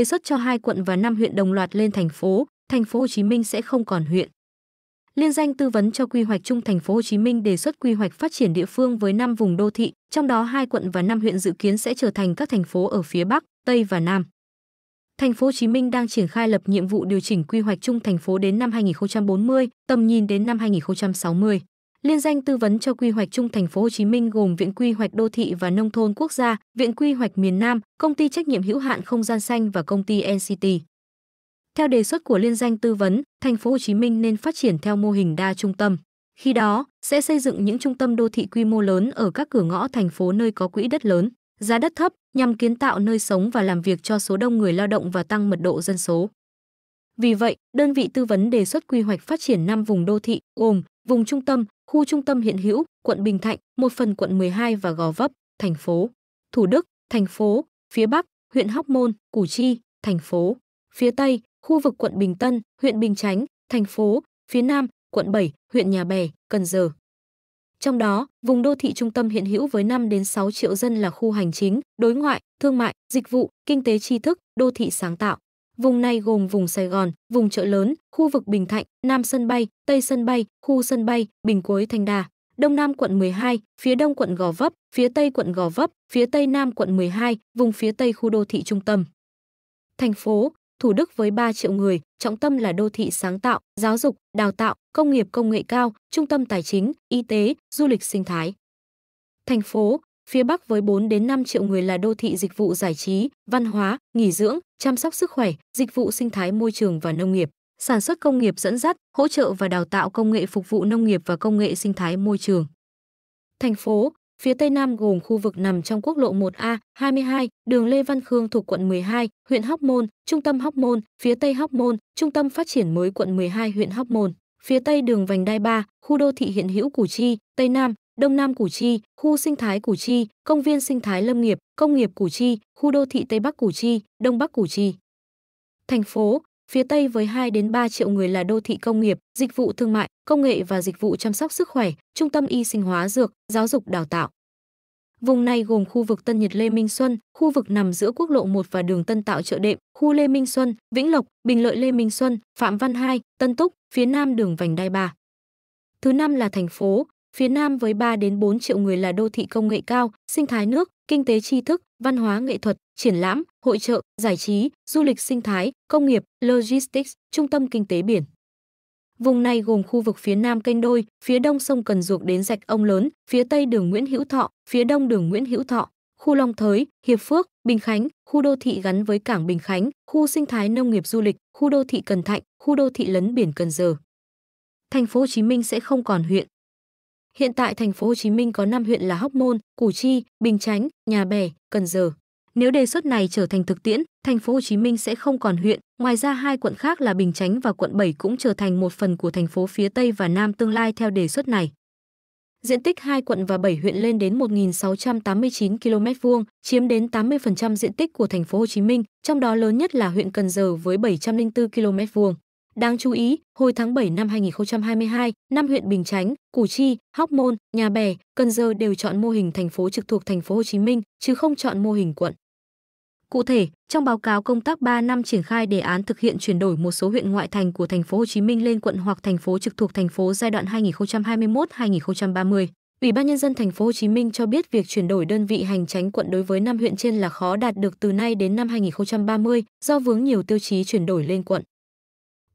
đề xuất cho hai quận và năm huyện đồng loạt lên thành phố, thành phố Hồ Chí Minh sẽ không còn huyện. Liên danh tư vấn cho quy hoạch chung thành phố Hồ Chí Minh đề xuất quy hoạch phát triển địa phương với 5 vùng đô thị, trong đó hai quận và năm huyện dự kiến sẽ trở thành các thành phố ở phía Bắc, Tây và Nam. Thành phố Hồ Chí Minh đang triển khai lập nhiệm vụ điều chỉnh quy hoạch chung thành phố đến năm 2040, tầm nhìn đến năm 2060. Liên danh tư vấn cho quy hoạch chung thành phố Hồ Chí Minh gồm Viện Quy hoạch đô thị và nông thôn quốc gia, Viện Quy hoạch miền Nam, Công ty trách nhiệm hữu hạn Không gian xanh và công ty NCT. Theo đề xuất của liên danh tư vấn, thành phố Hồ Chí Minh nên phát triển theo mô hình đa trung tâm. Khi đó, sẽ xây dựng những trung tâm đô thị quy mô lớn ở các cửa ngõ thành phố nơi có quỹ đất lớn, giá đất thấp nhằm kiến tạo nơi sống và làm việc cho số đông người lao động và tăng mật độ dân số. Vì vậy, đơn vị tư vấn đề xuất quy hoạch phát triển 5 vùng đô thị gồm vùng trung tâm, khu trung tâm hiện hữu, quận Bình Thạnh, một phần quận 12 và Gò Vấp, thành phố Thủ Đức, thành phố phía Bắc, huyện Hóc Môn, Củ Chi, thành phố phía Tây, khu vực quận Bình Tân, huyện Bình Chánh, thành phố phía Nam, quận 7, huyện Nhà Bè, Cần Giờ. Trong đó, vùng đô thị trung tâm hiện hữu với 5 đến 6 triệu dân là khu hành chính, đối ngoại, thương mại, dịch vụ, kinh tế tri thức, đô thị sáng tạo. Vùng này gồm vùng Sài Gòn, vùng chợ lớn, khu vực Bình Thạnh, Nam sân bay, Tây sân bay, khu sân bay, Bình Cuối Thành Đà, Đông Nam quận 12, phía Đông quận Gò Vấp, phía Tây quận Gò Vấp, phía Tây Nam quận 12, vùng phía Tây khu đô thị trung tâm. Thành phố, Thủ Đức với 3 triệu người, trọng tâm là đô thị sáng tạo, giáo dục, đào tạo, công nghiệp công nghệ cao, trung tâm tài chính, y tế, du lịch sinh thái. Thành phố, Phía Bắc với 4 đến 5 triệu người là đô thị dịch vụ giải trí, văn hóa, nghỉ dưỡng, chăm sóc sức khỏe, dịch vụ sinh thái môi trường và nông nghiệp, sản xuất công nghiệp dẫn dắt, hỗ trợ và đào tạo công nghệ phục vụ nông nghiệp và công nghệ sinh thái môi trường. Thành phố Phía Tây Nam gồm khu vực nằm trong quốc lộ 1A, 22, đường Lê Văn Khương thuộc quận 12, huyện Hóc Môn, trung tâm Hóc Môn, phía Tây Hóc Môn, trung tâm phát triển mới quận 12 huyện Hóc Môn, phía Tây đường vành đai 3, khu đô thị hiện hữu Củ Chi, Tây Nam, Đông Nam Củ Chi, khu sinh thái Củ Chi, công viên sinh thái lâm nghiệp, công nghiệp Củ Chi, khu đô thị Tây Bắc Củ Chi, Đông Bắc Củ Chi. Thành phố, phía Tây với 2 đến 3 triệu người là đô thị công nghiệp, dịch vụ thương mại, công nghệ và dịch vụ chăm sóc sức khỏe, trung tâm y sinh hóa dược, giáo dục đào tạo. Vùng này gồm khu vực Tân Nhật Lê Minh Xuân, khu vực nằm giữa quốc lộ 1 và đường Tân Tạo Chợ Đệm, khu Lê Minh Xuân, Vĩnh Lộc, Bình Lợi Lê Minh Xuân, Phạm Văn Hai, Tân Túc, phía nam đường vành đai 3. Thứ năm là thành phố, Phía Nam với 3 đến 4 triệu người là đô thị công nghệ cao, sinh thái nước, kinh tế tri thức, văn hóa nghệ thuật, triển lãm, hội trợ, giải trí, du lịch sinh thái, công nghiệp, logistics, trung tâm kinh tế biển. Vùng này gồm khu vực phía nam kênh đôi, phía đông sông Cần Duộc đến rạch Ông Lớn, phía tây đường Nguyễn Hữu Thọ, phía đông đường Nguyễn Hữu Thọ, khu Long Thới, Hiệp Phước, Bình Khánh, khu đô thị gắn với cảng Bình Khánh, khu sinh thái nông nghiệp du lịch, khu đô thị Cần Thạnh, khu đô thị lấn biển Cần Giờ. Thành phố Hồ Chí Minh sẽ không còn huyện, Hiện tại thành phố Hồ Chí Minh có 5 huyện là Hóc Môn, Củ Chi, Bình Chánh, Nhà Bè, Cần Giờ. Nếu đề xuất này trở thành thực tiễn, thành phố Hồ Chí Minh sẽ không còn huyện, ngoài ra hai quận khác là Bình Chánh và quận 7 cũng trở thành một phần của thành phố phía Tây và Nam tương lai theo đề xuất này. Diện tích hai quận và 7 huyện lên đến 1.689 km vuông, chiếm đến 80% diện tích của thành phố Hồ Chí Minh, trong đó lớn nhất là huyện Cần Giờ với 704 km vuông. Đáng chú ý, hồi tháng 7 năm 2022, năm huyện Bình Chánh, Củ Chi, Hóc Môn, Nhà Bè, Cần Giờ đều chọn mô hình thành phố trực thuộc thành phố Hồ Chí Minh chứ không chọn mô hình quận. Cụ thể, trong báo cáo công tác 3 năm triển khai đề án thực hiện chuyển đổi một số huyện ngoại thành của thành phố Hồ Chí Minh lên quận hoặc thành phố trực thuộc thành phố giai đoạn 2021-2030, Ủy ban nhân dân thành phố Hồ Chí Minh cho biết việc chuyển đổi đơn vị hành chính quận đối với năm huyện trên là khó đạt được từ nay đến năm 2030 do vướng nhiều tiêu chí chuyển đổi lên quận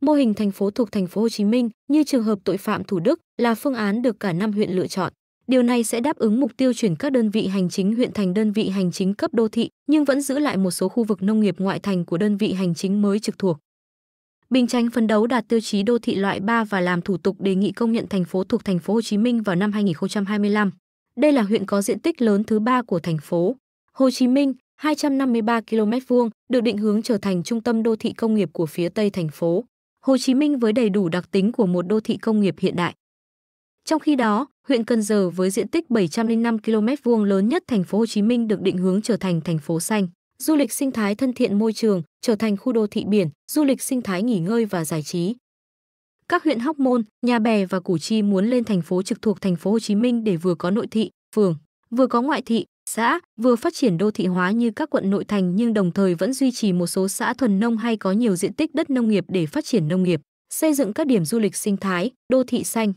mô hình thành phố thuộc thành phố Hồ Chí Minh như trường hợp tội phạm Thủ Đức là phương án được cả năm huyện lựa chọn. Điều này sẽ đáp ứng mục tiêu chuyển các đơn vị hành chính huyện thành đơn vị hành chính cấp đô thị, nhưng vẫn giữ lại một số khu vực nông nghiệp ngoại thành của đơn vị hành chính mới trực thuộc. Bình Chánh phấn đấu đạt tiêu chí đô thị loại 3 và làm thủ tục đề nghị công nhận thành phố thuộc thành phố Hồ Chí Minh vào năm 2025. Đây là huyện có diện tích lớn thứ ba của thành phố Hồ Chí Minh, 253 km vuông, được định hướng trở thành trung tâm đô thị công nghiệp của phía Tây thành phố. Hồ Chí Minh với đầy đủ đặc tính của một đô thị công nghiệp hiện đại. Trong khi đó, huyện Cần Giờ với diện tích 705 km vuông lớn nhất thành phố Hồ Chí Minh được định hướng trở thành thành phố xanh, du lịch sinh thái thân thiện môi trường, trở thành khu đô thị biển, du lịch sinh thái nghỉ ngơi và giải trí. Các huyện Hóc Môn, Nhà Bè và Củ Chi muốn lên thành phố trực thuộc thành phố Hồ Chí Minh để vừa có nội thị, phường, vừa có ngoại thị, xã, vừa phát triển đô thị hóa như các quận nội thành nhưng đồng thời vẫn duy trì một số xã thuần nông hay có nhiều diện tích đất nông nghiệp để phát triển nông nghiệp, xây dựng các điểm du lịch sinh thái, đô thị xanh.